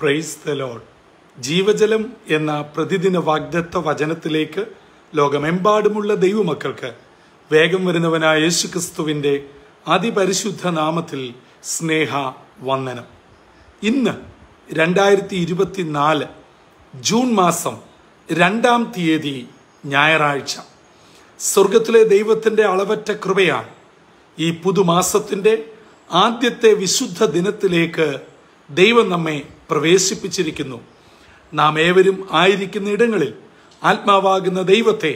praise the load ജീവജലം എന്ന പ്രതിദിന വാഗ്ദത്ത വചനത്തിലേക്ക് ലോകമെമ്പാടുമുള്ള ദൈവമക്കൾക്ക് വേഗം വരുന്നവനായ യേശുക്രിസ്തുവിൻ്റെ അതിപരിശുദ്ധ നാമത്തിൽ സ്നേഹ വന്ദനം ഇന്ന് രണ്ടായിരത്തി ഇരുപത്തിനാല് ജൂൺ മാസം രണ്ടാം തീയതി ഞായറാഴ്ച സ്വർഗത്തിലെ ദൈവത്തിൻ്റെ അളവറ്റ കൃപയാണ് ഈ പുതുമാസത്തിൻ്റെ ആദ്യത്തെ വിശുദ്ധ ദിനത്തിലേക്ക് ദൈവം നമ്മെ പ്രവേശിപ്പിച്ചിരിക്കുന്നു നാം ഏവരും ആയിരിക്കുന്ന ഇടങ്ങളിൽ ആത്മാവാകുന്ന ദൈവത്തെ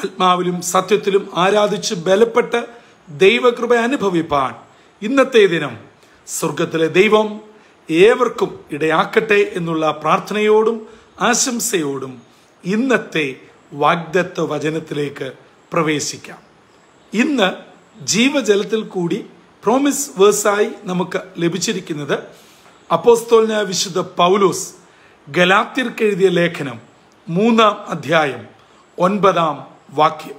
ആത്മാവിലും സത്യത്തിലും ആരാധിച്ച് ബലപ്പെട്ട് ദൈവകൃപ അനുഭവിപ്പാൻ ഇന്നത്തെ ദിനം സ്വർഗത്തിലെ ദൈവം ഏവർക്കും ഇടയാക്കട്ടെ എന്നുള്ള പ്രാർത്ഥനയോടും ആശംസയോടും ഇന്നത്തെ വാഗ്ദത്ത വചനത്തിലേക്ക് പ്രവേശിക്കാം ഇന്ന് ജീവജലത്തിൽ കൂടി പ്രോമിസ് വേഴ്സായി നമുക്ക് ലഭിച്ചിരിക്കുന്നത് അപ്പോസ്തോലിനായ വിശുദ്ധ പൗലോസ് ഗലാത്തിർക്കെഴുതിയ ലേഖനം മൂന്നാം അധ്യായം ഒൻപതാം വാക്യം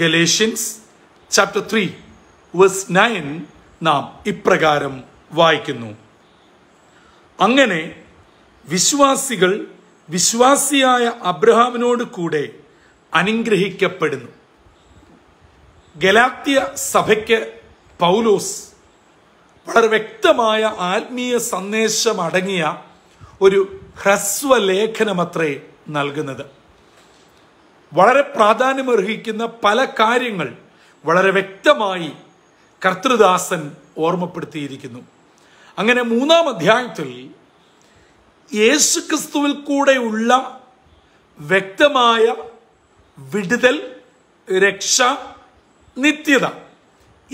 Galatians chapter three verse nine നാം ഇപ്രകാരം വായിക്കുന്നു അങ്ങനെ വിശ്വാസികൾ വിശ്വാസിയായ അബ്രഹാമിനോട് കൂടെ അനുഗ്രഹിക്കപ്പെടുന്നു ഗലാത്യ സഭയ്ക്ക് പൗലോസ് വളരെ വ്യക്തമായ ആത്മീയ സന്ദേശം അടങ്ങിയ ഒരു ഹ്രസ്വ ലേഖനമത്രേ നൽകുന്നത് വളരെ പ്രാധാന്യമർഹിക്കുന്ന പല കാര്യങ്ങൾ വളരെ വ്യക്തമായി കർത്തൃദാസൻ ഓർമ്മപ്പെടുത്തിയിരിക്കുന്നു അങ്ങനെ മൂന്നാം അധ്യായത്തിൽ യേശുക്രിസ്തുവിൽ കൂടെയുള്ള വ്യക്തമായ വിടുതൽ രക്ഷ നിത്യത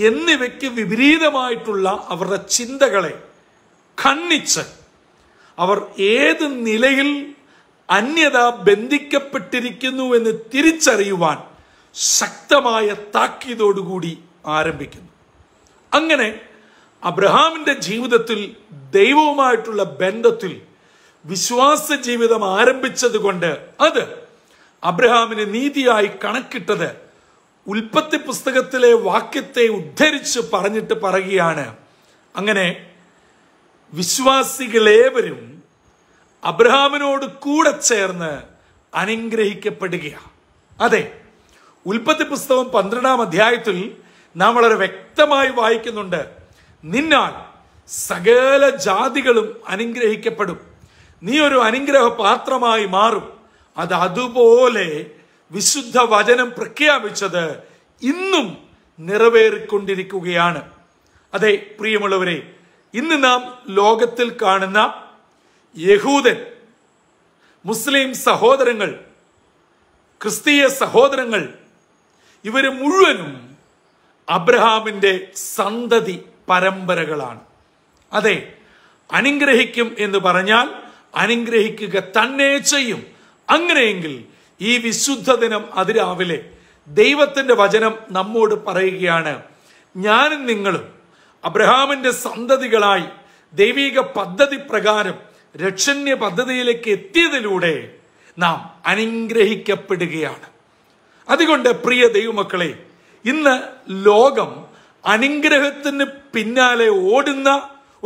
എന്നിവയ്ക്ക് വിപരീതമായിട്ടുള്ള അവരുടെ ചിന്തകളെ ഖണ്ണിച്ച് അവർ ഏത് നിലയിൽ അന്യത ബന്ധിക്കപ്പെട്ടിരിക്കുന്നു എന്ന് തിരിച്ചറിയുവാൻ ശക്തമായ താക്കീതോടുകൂടി ആരംഭിക്കുന്നു അങ്ങനെ അബ്രഹാമിൻ്റെ ജീവിതത്തിൽ ദൈവവുമായിട്ടുള്ള ബന്ധത്തിൽ വിശ്വാസ ജീവിതം ആരംഭിച്ചതുകൊണ്ട് അത് അബ്രഹാമിന് നീതിയായി കണക്കിട്ടത് ഉൽപ്പത്തി പുസ്തകത്തിലെ വാക്യത്തെ ഉദ്ധരിച്ച് പറഞ്ഞിട്ട് പറയുകയാണ് അങ്ങനെ വിശ്വാസികളേവരും അബ്രഹാമിനോട് കൂടെ ചേർന്ന് അനുഗ്രഹിക്കപ്പെടുകയാണ് അതെ ഉൽപ്പത്തി പുസ്തകം പന്ത്രണ്ടാം അധ്യായത്തിൽ നാം വളരെ വ്യക്തമായി വായിക്കുന്നുണ്ട് നിന്നാൽ സകല ജാതികളും അനുഗ്രഹിക്കപ്പെടും നീ ഒരു അനുഗ്രഹ പാത്രമായി മാറും അത് അതുപോലെ വിശുദ്ധ വചനം പ്രഖ്യാപിച്ചത് ഇന്നും നിറവേറിക്കൊണ്ടിരിക്കുകയാണ് അതെ പ്രിയമുള്ളവരെ ഇന്ന് നാം ലോകത്തിൽ കാണുന്ന യഹൂദൻ മുസ്ലിം സഹോദരങ്ങൾ ക്രിസ്തീയ സഹോദരങ്ങൾ ഇവര് മുഴുവനും അബ്രഹാമിൻ്റെ സന്തതി പരമ്പരകളാണ് അതെ അനുഗ്രഹിക്കും എന്ന് പറഞ്ഞാൽ അനുഗ്രഹിക്കുക തന്നെ ചെയ്യും അങ്ങനെയെങ്കിൽ ഈ വിശുദ്ധ ദിനം അതിരാവിലെ ദൈവത്തിന്റെ വചനം നമ്മോട് പറയുകയാണ് ഞാനും നിങ്ങളും അബ്രഹാമിന്റെ സന്തതികളായി ദൈവിക പദ്ധതി പ്രകാരം രക്ഷണ്യ പദ്ധതിയിലേക്ക് എത്തിയതിലൂടെ നാം അനുഗ്രഹിക്കപ്പെടുകയാണ് അതുകൊണ്ട് പ്രിയ ദൈവമക്കളെ ഇന്ന് ലോകം അനുഗ്രഹത്തിന് പിന്നാലെ ഓടുന്ന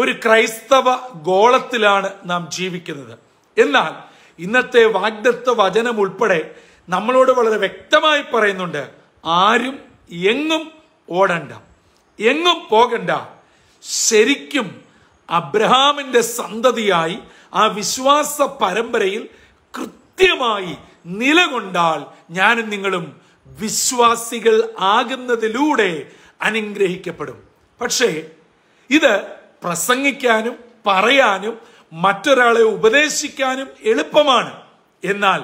ഒരു ക്രൈസ്തവ ഗോളത്തിലാണ് നാം ജീവിക്കുന്നത് എന്നാൽ ഇന്നത്തെ വാഗ്ദത്ത വചനം ഉൾപ്പെടെ നമ്മളോട് വളരെ വ്യക്തമായി പറയുന്നുണ്ട് ആരും എങ്ങും ഓടണ്ട എങ്ങും പോകണ്ട ശരിക്കും അബ്രഹാമിൻ്റെ സന്തതിയായി ആ വിശ്വാസ പരമ്പരയിൽ കൃത്യമായി നിലകൊണ്ടാൽ ഞാനും നിങ്ങളും വിശ്വാസികൾ ആകുന്നതിലൂടെ അനുഗ്രഹിക്കപ്പെടും പക്ഷേ ഇത് പ്രസംഗിക്കാനും പറയാനും മറ്റൊരാളെ ഉപദേശിക്കാനും എളുപ്പമാണ് എന്നാൽ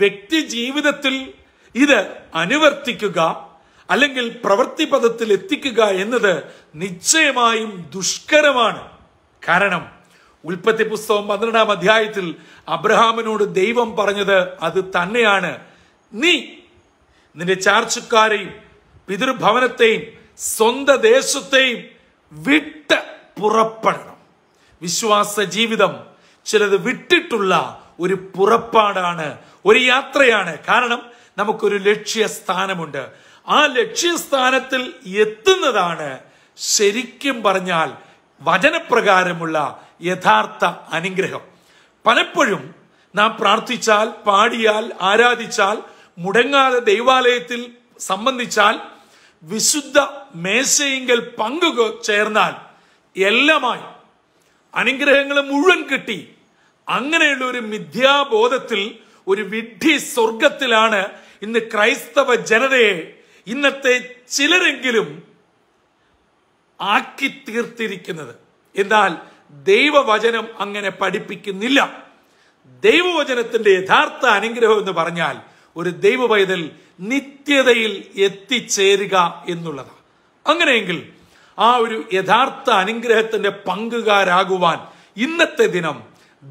വ്യക്തി ജീവിതത്തിൽ ഇത് അനുവർത്തിക്കുക അല്ലെങ്കിൽ പ്രവൃത്തിപഥത്തിൽ എത്തിക്കുക എന്നത് നിശ്ചയമായും ദുഷ്കരമാണ് കാരണം ഉൽപ്പത്തി പുസ്തകം പന്ത്രണ്ടാം അധ്യായത്തിൽ അബ്രഹാമിനോട് ദൈവം പറഞ്ഞത് അത് തന്നെയാണ് നീ നിന്റെ ചാർച്ചക്കാരെയും പിതൃഭവനത്തെയും സ്വന്ത ദേശത്തെയും വിട്ട് പുറപ്പെടണം വിശ്വാസ ജീവിതം ചിലത് വിട്ടിട്ടുള്ള ഒരു പുറപ്പാടാണ് ഒരു യാത്രയാണ് കാരണം നമുക്കൊരു ലക്ഷ്യസ്ഥാനമുണ്ട് ആ ലക്ഷ്യസ്ഥാനത്തിൽ എത്തുന്നതാണ് ശരിക്കും പറഞ്ഞാൽ വചനപ്രകാരമുള്ള യഥാർത്ഥ അനുഗ്രഹം പലപ്പോഴും നാം പ്രാർത്ഥിച്ചാൽ പാടിയാൽ ആരാധിച്ചാൽ മുടങ്ങാതെ ദൈവാലയത്തിൽ സംബന്ധിച്ചാൽ വിശുദ്ധ മേശയെങ്കിൽ പങ്കു ചേർന്നാൽ എല്ലാമായി അനുഗ്രഹങ്ങൾ മുഴുവൻ കിട്ടി അങ്ങനെയുള്ള ഒരു മിഥ്യാബോധത്തിൽ ഒരു വിഡ്ഢി സ്വർഗത്തിലാണ് ഇന്ന് ക്രൈസ്തവ ജനതയെ ഇന്നത്തെ ചിലരെങ്കിലും ആക്കി തീർത്തിരിക്കുന്നത് എന്നാൽ ദൈവവചനം അങ്ങനെ പഠിപ്പിക്കുന്നില്ല ദൈവവചനത്തിന്റെ യഥാർത്ഥ അനുഗ്രഹം എന്ന് പറഞ്ഞാൽ ഒരു ദൈവ പൈതൽ നിത്യതയിൽ എത്തിച്ചേരുക എന്നുള്ളതാണ് അങ്ങനെയെങ്കിൽ ആ ഒരു യഥാർത്ഥ അനുഗ്രഹത്തിന്റെ പങ്കുകാരാകുവാൻ ഇന്നത്തെ ദിനം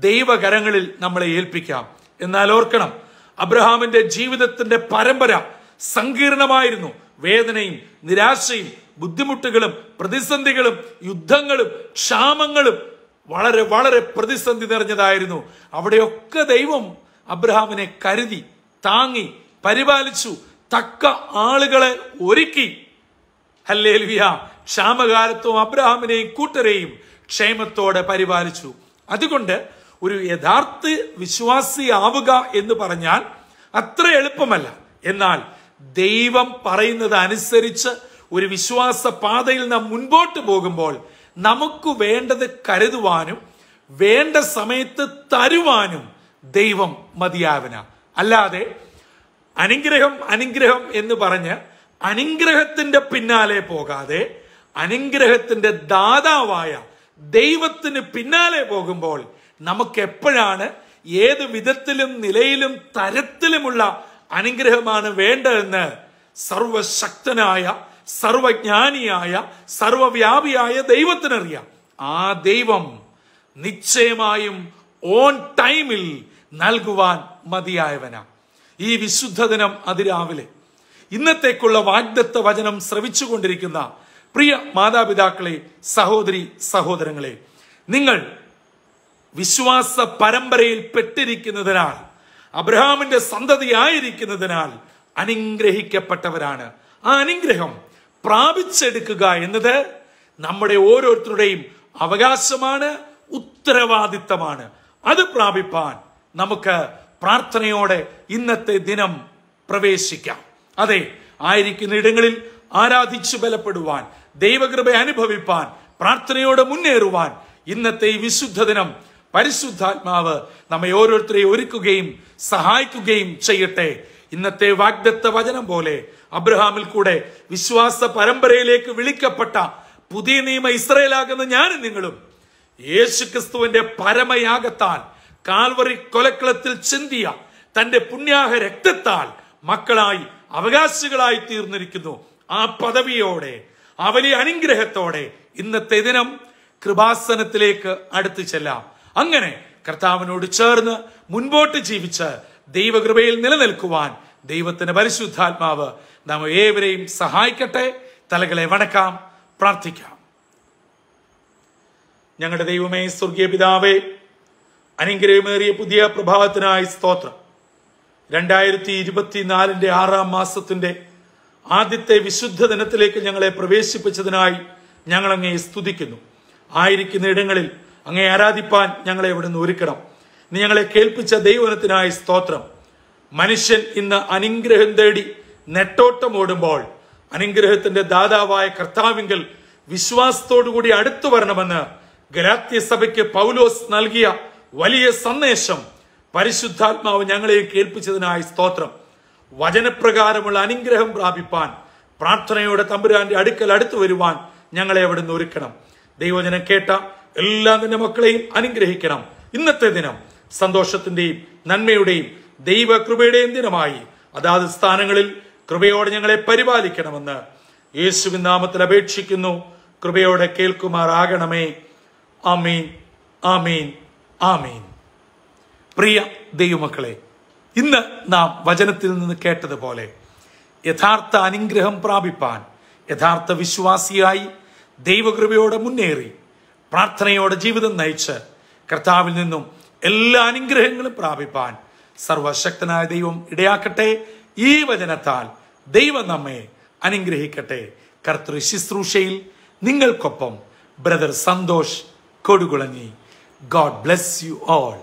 ദൈവകരങ്ങളിൽ നമ്മളെ ഏൽപ്പിക്കാം എന്നാൽ ഓർക്കണം അബ്രഹാമിന്റെ ജീവിതത്തിന്റെ പരമ്പര സങ്കീർണമായിരുന്നു വേദനയും നിരാശയും ബുദ്ധിമുട്ടുകളും പ്രതിസന്ധികളും യുദ്ധങ്ങളും ക്ഷാമങ്ങളും വളരെ വളരെ പ്രതിസന്ധി നിറഞ്ഞതായിരുന്നു അവിടെയൊക്കെ ദൈവം അബ്രഹാമിനെ കരുതി താങ്ങി പരിപാലിച്ചു തക്ക ആളുകളെ ഒരുക്കി ഹല്ലേൽവിയ ക്ഷാമകാലത്തും അബ്രഹാമിനെയും കൂട്ടരെയും ക്ഷേമത്തോടെ പരിപാലിച്ചു അതുകൊണ്ട് ഒരു യഥാർത്ഥ വിശ്വാസിയാവുക എന്ന് പറഞ്ഞാൽ അത്ര എളുപ്പമല്ല എന്നാൽ ദൈവം പറയുന്നത് അനുസരിച്ച് ഒരു വിശ്വാസ പാതയിൽ നാം മുൻപോട്ട് പോകുമ്പോൾ നമുക്ക് വേണ്ടത് കരുതുവാനും വേണ്ട സമയത്ത് തരുവാനും ദൈവം മതിയാവന അല്ലാതെ അനുഗ്രഹം അനുഗ്രഹം എന്ന് പറഞ്ഞ് അനുഗ്രഹത്തിന്റെ പിന്നാലെ പോകാതെ അനുഗ്രഹത്തിന്റെ ദാതാവായ ദൈവത്തിന് പിന്നാലെ പോകുമ്പോൾ നമുക്ക് എപ്പോഴാണ് ഏത് വിധത്തിലും നിലയിലും തരത്തിലുമുള്ള അനുഗ്രഹമാണ് വേണ്ടതെന്ന് സർവശക്തനായ സർവജ്ഞാനിയായ സർവവ്യാപിയായ ദൈവത്തിനറിയാം ആ ദൈവം നിശ്ചയമായും ഓൺ ടൈമിൽ നൽകുവാൻ മതിയായവനാ ഈ വിശുദ്ധ ദിനം അതിരാവിലെ ഇന്നത്തേക്കുള്ള വാഗ്ദത്ത വചനം ശ്രവിച്ചുകൊണ്ടിരിക്കുന്ന പ്രിയ മാതാപിതാക്കളെ സഹോദരി സഹോദരങ്ങളെ നിങ്ങൾ വിശ്വാസ പരമ്പരയിൽ പെട്ടിരിക്കുന്നതിനാൽ അബ്രഹാമിന്റെ സന്തതിയായിരിക്കുന്നതിനാൽ അനുഗ്രഹിക്കപ്പെട്ടവരാണ് ആ അനുഗ്രഹം പ്രാപിച്ചെടുക്കുക എന്നത് നമ്മുടെ ഓരോരുത്തരുടെയും അവകാശമാണ് ഉത്തരവാദിത്തമാണ് അത് പ്രാപിപ്പാൻ നമുക്ക് പ്രാർത്ഥനയോടെ ഇന്നത്തെ ദിനം പ്രവേശിക്കാം അതെ ആയിരിക്കുന്ന ഇടങ്ങളിൽ ആരാധിച്ചു ബലപ്പെടുവാൻ ദൈവകൃപ അനുഭവിപ്പാൻ പ്രാർത്ഥനയോടെ മുന്നേറുവാൻ ഇന്നത്തെ ഈ വിശുദ്ധ ദിനം പരിശുദ്ധാത്മാവ് നമ്മെ ഓരോരുത്തരെയും ഒരുക്കുകയും സഹായിക്കുകയും ചെയ്യട്ടെ ഇന്നത്തെ വാഗ്ദത്ത വചനം പോലെ അബ്രഹാമിൽ കൂടെ വിശ്വാസ പരമ്പരയിലേക്ക് വിളിക്കപ്പെട്ട പുതിയ നിയമ ഇസ്രയേലാകുന്ന ഞാനും നിങ്ങളും യേശുക്രിസ്തുവിന്റെ പരമയാഗത്താൽ കാൽവറി കൊലക്കളത്തിൽ ചിന്തിയ തന്റെ പുണ്യാഹ രക്തത്താൽ മക്കളായി അവകാശികളായി തീർന്നിരിക്കുന്നു ആ പദവിയോടെ ആ വലിയ അനുഗ്രഹത്തോടെ ഇന്നത്തെ ദിനം കൃപാസനത്തിലേക്ക് അടുത്തു ചെല്ലാം അങ്ങനെ കർത്താവിനോട് ചേർന്ന് മുൻപോട്ട് ജീവിച്ച് ദൈവകൃപയിൽ നിലനിൽക്കുവാൻ ദൈവത്തിന് പരിശുദ്ധാത്മാവ് നാം ഏവരെയും സഹായിക്കട്ടെ തലകളെ വണക്കാം പ്രാർത്ഥിക്കാം ഞങ്ങളുടെ ദൈവമേ സ്വർഗീയ പിതാവേ അനുഗ്രഹമേറിയ പുതിയ പ്രഭാവത്തിനായി സ്തോത്രം രണ്ടായിരത്തി ഇരുപത്തിനാലിന്റെ ആറാം മാസത്തിന്റെ ആദ്യത്തെ വിശുദ്ധ ദിനത്തിലേക്ക് ഞങ്ങളെ പ്രവേശിപ്പിച്ചതിനായി ഞങ്ങൾ അങ്ങേ സ്തുതിക്കുന്നു ആയിരിക്കുന്ന ഇടങ്ങളിൽ അങ്ങേ ആരാധിപ്പാൻ ഞങ്ങളെ ഇവിടെ നിന്ന് ഒരുക്കണം നീ ഞങ്ങളെ കേൾപ്പിച്ച ദൈവനത്തിനായി സ്തോത്രം മനുഷ്യൻ ഇന്ന് അനുഗ്രഹം തേടി നെട്ടോട്ടം ഓടുമ്പോൾ അനുഗ്രഹത്തിന്റെ ദാതാവായ കർത്താവിങ്കൽ വിശ്വാസത്തോടുകൂടി അടുത്തു വരണമെന്ന് ഗലാത്യ സഭയ്ക്ക് പൗലോസ് നൽകിയ വലിയ സന്ദേശം പരിശുദ്ധാത്മാവ് ഞങ്ങളെ കേൾപ്പിച്ചതിനായി സ്തോത്രം വചനപ്രകാരമുള്ള അനുഗ്രഹം പ്രാപിപ്പാൻ പ്രാർത്ഥനയോടെ തമ്പുരാന്റെ അടുക്കൽ അടുത്തു വരുവാൻ ഞങ്ങളെ അവിടുന്ന് ഒരുക്കണം ദൈവജനം കേട്ട എല്ലാ നിന്റെ മക്കളെയും അനുഗ്രഹിക്കണം ഇന്നത്തെ ദിനം സന്തോഷത്തിന്റെയും നന്മയുടെയും ദൈവകൃപയുടെയും ദിനമായി അതാത് സ്ഥാനങ്ങളിൽ കൃപയോടെ ഞങ്ങളെ പരിപാലിക്കണമെന്ന് യേശുവിൻ നാമത്തിൽ അപേക്ഷിക്കുന്നു കൃപയോടെ കേൾക്കുമാറാകണമേ ആമീൻ ആമീൻ ആമീൻ പ്രിയ ദൈവമക്കളെ ഇന്ന് നാം വചനത്തിൽ നിന്ന് കേട്ടതുപോലെ യഥാർത്ഥ അനുഗ്രഹം പ്രാപിപ്പാൻ യഥാർത്ഥ വിശ്വാസിയായി ദൈവകൃപയോടെ മുന്നേറി പ്രാർത്ഥനയോടെ ജീവിതം നയിച്ച് കർത്താവിൽ നിന്നും എല്ലാ അനുഗ്രഹങ്ങളും പ്രാപിപ്പാൻ സർവശക്തനായ ദൈവം ഇടയാക്കട്ടെ ഈ വചനത്താൽ ദൈവം നമ്മെ അനുഗ്രഹിക്കട്ടെ കർത്തൃ ശുശ്രൂഷയിൽ നിങ്ങൾക്കൊപ്പം brother Santhosh Kodukulangi God bless you all